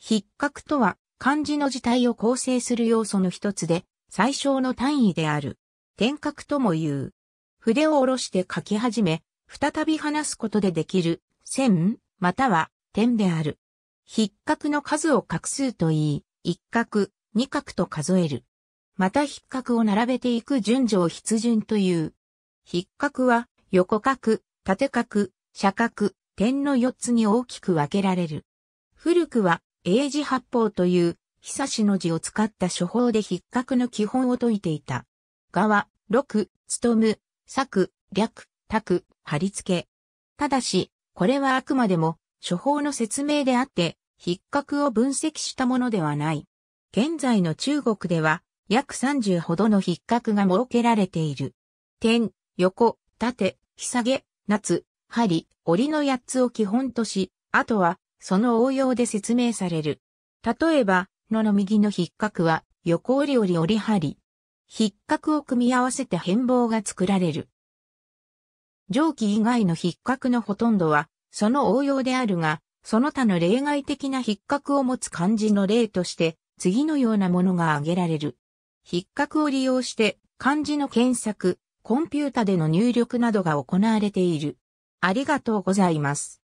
筆格とは漢字の字体を構成する要素の一つで最小の単位である。点格とも言う。筆を下ろして書き始め、再び離すことでできる線または点である。筆格の数を画数と言い、一画、二画と数える。また筆格を並べていく順序を筆順という。筆格は横画、縦画、斜角、点の四つに大きく分けられる。古くは英字八方という、久しの字を使った処方で筆格の基本を解いていた。側、六、務む、作、略、卓、貼り付け。ただし、これはあくまでも、処方の説明であって、筆格を分析したものではない。現在の中国では、約30ほどの筆格が設けられている。点、横、縦、ひさげ、夏、針、折の8つを基本とし、あとは、その応用で説明される。例えば、のの右の筆格は、横折り折り折り張り。筆格を組み合わせて変貌が作られる。上記以外の筆格のほとんどは、その応用であるが、その他の例外的な筆格を持つ漢字の例として、次のようなものが挙げられる。筆格を利用して、漢字の検索、コンピュータでの入力などが行われている。ありがとうございます。